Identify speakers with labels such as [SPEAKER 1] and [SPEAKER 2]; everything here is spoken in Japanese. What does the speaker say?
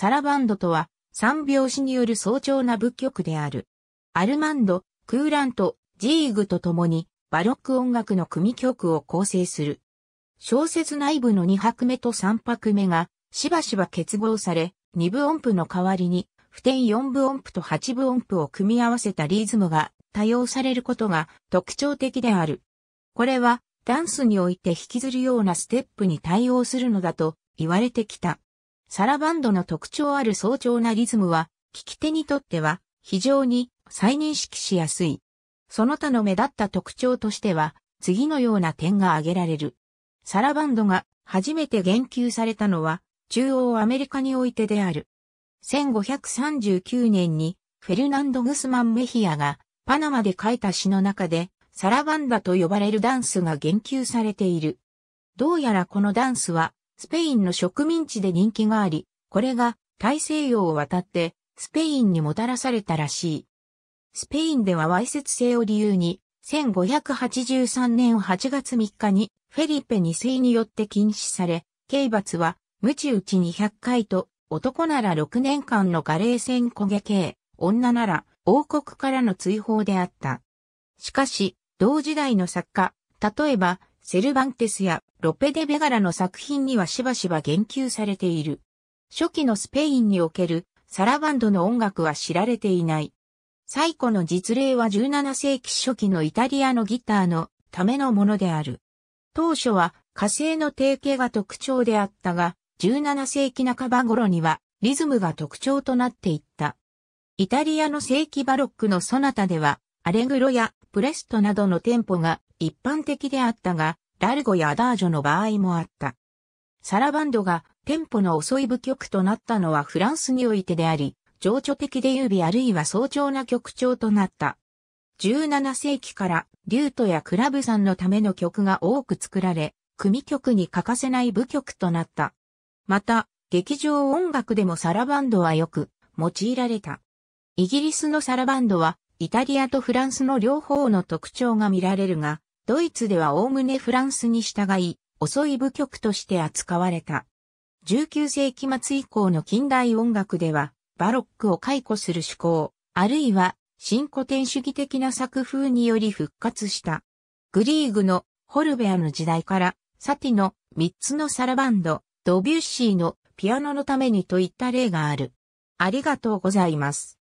[SPEAKER 1] サラバンドとは、三拍子による早朝な舞曲である。アルマンド、クーラント、ジーグと共に、バロック音楽の組曲を構成する。小説内部の2拍目と3拍目が、しばしば結合され、2部音符の代わりに、普天4部音符と8部音符を組み合わせたリズムが多用されることが特徴的である。これは、ダンスにおいて引きずるようなステップに対応するのだと言われてきた。サラバンドの特徴ある早朝なリズムは、聞き手にとっては非常に再認識しやすい。その他の目立った特徴としては、次のような点が挙げられる。サラバンドが初めて言及されたのは、中央アメリカにおいてである。1539年に、フェルナンド・グスマン・メヒアが、パナマで書いた詩の中で、サラバンダと呼ばれるダンスが言及されている。どうやらこのダンスは、スペインの植民地で人気があり、これが大西洋を渡ってスペインにもたらされたらしい。スペインではわいせつ性を理由に、1583年8月3日にフェリペ2世によって禁止され、刑罰は無知打ち200回と、男なら6年間のガレー戦焦げ刑、女なら王国からの追放であった。しかし、同時代の作家、例えば、セルバンテスやロペデ・ベガラの作品にはしばしば言及されている。初期のスペインにおけるサラバンドの音楽は知られていない。最古の実例は17世紀初期のイタリアのギターのためのものである。当初は火星の定型が特徴であったが、17世紀半ば頃にはリズムが特徴となっていった。イタリアの世紀バロックのソナタではアレグロやプレストなどの店舗が一般的であったが、ラルゴやアダージョの場合もあった。サラバンドが店舗の遅い部局となったのはフランスにおいてであり、情緒的で優美あるいは早朝な曲調となった。17世紀からリュートやクラブさんのための曲が多く作られ、組曲に欠かせない部曲となった。また、劇場音楽でもサラバンドはよく用いられた。イギリスのサラバンドはイタリアとフランスの両方の特徴が見られるが、ドイツでは概ねフランスに従い、遅い部曲として扱われた。19世紀末以降の近代音楽では、バロックを解雇する趣向、あるいは、新古典主義的な作風により復活した。グリーグのホルベアの時代から、サティの3つのサラバンド、ドビュッシーのピアノのためにといった例がある。ありがとうございます。